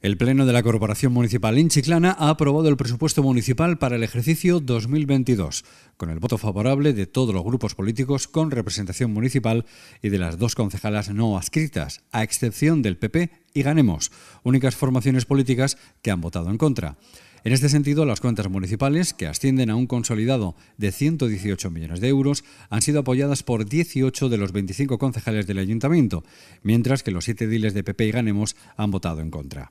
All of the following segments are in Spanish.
El Pleno de la Corporación Municipal Inchiclana ha aprobado el presupuesto municipal para el ejercicio 2022, con el voto favorable de todos los grupos políticos con representación municipal y de las dos concejalas no adscritas, a excepción del PP y Ganemos, únicas formaciones políticas que han votado en contra. En este sentido, las cuentas municipales, que ascienden a un consolidado de 118 millones de euros, han sido apoyadas por 18 de los 25 concejales del ayuntamiento, mientras que los siete ediles de PP y Ganemos han votado en contra.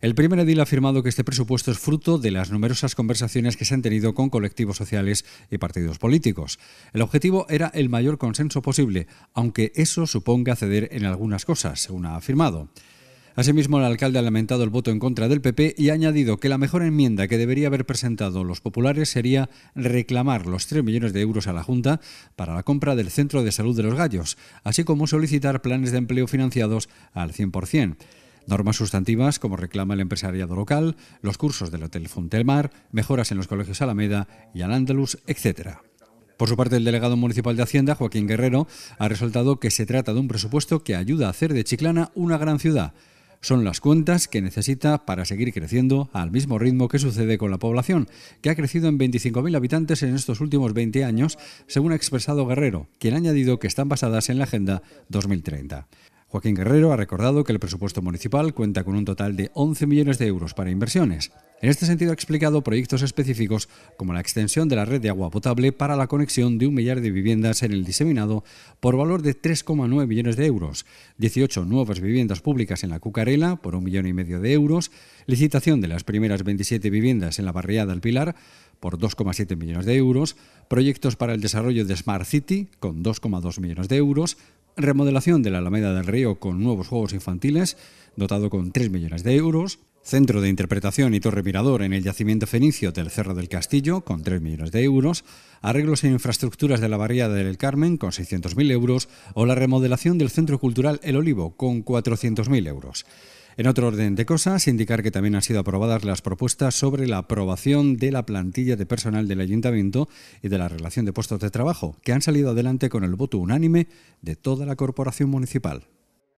El primer edil ha afirmado que este presupuesto es fruto de las numerosas conversaciones que se han tenido con colectivos sociales y partidos políticos. El objetivo era el mayor consenso posible, aunque eso suponga ceder en algunas cosas, según ha afirmado. Asimismo, el alcalde ha lamentado el voto en contra del PP y ha añadido que la mejor enmienda que debería haber presentado los populares sería reclamar los 3 millones de euros a la Junta para la compra del Centro de Salud de los Gallos, así como solicitar planes de empleo financiados al 100%. Normas sustantivas, como reclama el empresariado local, los cursos del Hotel Funtelmar, mejoras en los colegios Alameda y al Andalus, etc. Por su parte, el delegado municipal de Hacienda, Joaquín Guerrero, ha resaltado que se trata de un presupuesto que ayuda a hacer de Chiclana una gran ciudad son las cuentas que necesita para seguir creciendo al mismo ritmo que sucede con la población, que ha crecido en 25.000 habitantes en estos últimos 20 años, según ha expresado Guerrero, quien ha añadido que están basadas en la Agenda 2030. Joaquín Guerrero ha recordado que el presupuesto municipal cuenta con un total de 11 millones de euros para inversiones. En este sentido ha explicado proyectos específicos como la extensión de la red de agua potable para la conexión de un millar de viviendas en el diseminado por valor de 3,9 millones de euros, 18 nuevas viviendas públicas en la Cucarela por un millón y medio de euros, licitación de las primeras 27 viviendas en la barriada del Pilar, por 2,7 millones de euros, proyectos para el desarrollo de Smart City con 2,2 millones de euros, remodelación de la Alameda del Río con nuevos juegos infantiles, dotado con 3 millones de euros, centro de interpretación y torre mirador en el yacimiento fenicio del Cerro del Castillo con 3 millones de euros, arreglos e infraestructuras de la barriada del Carmen con 600.000 euros o la remodelación del Centro Cultural El Olivo con 400.000 euros. En otro orden de cosas, indicar que también han sido aprobadas las propuestas sobre la aprobación de la plantilla de personal del ayuntamiento y de la relación de puestos de trabajo, que han salido adelante con el voto unánime de toda la corporación municipal.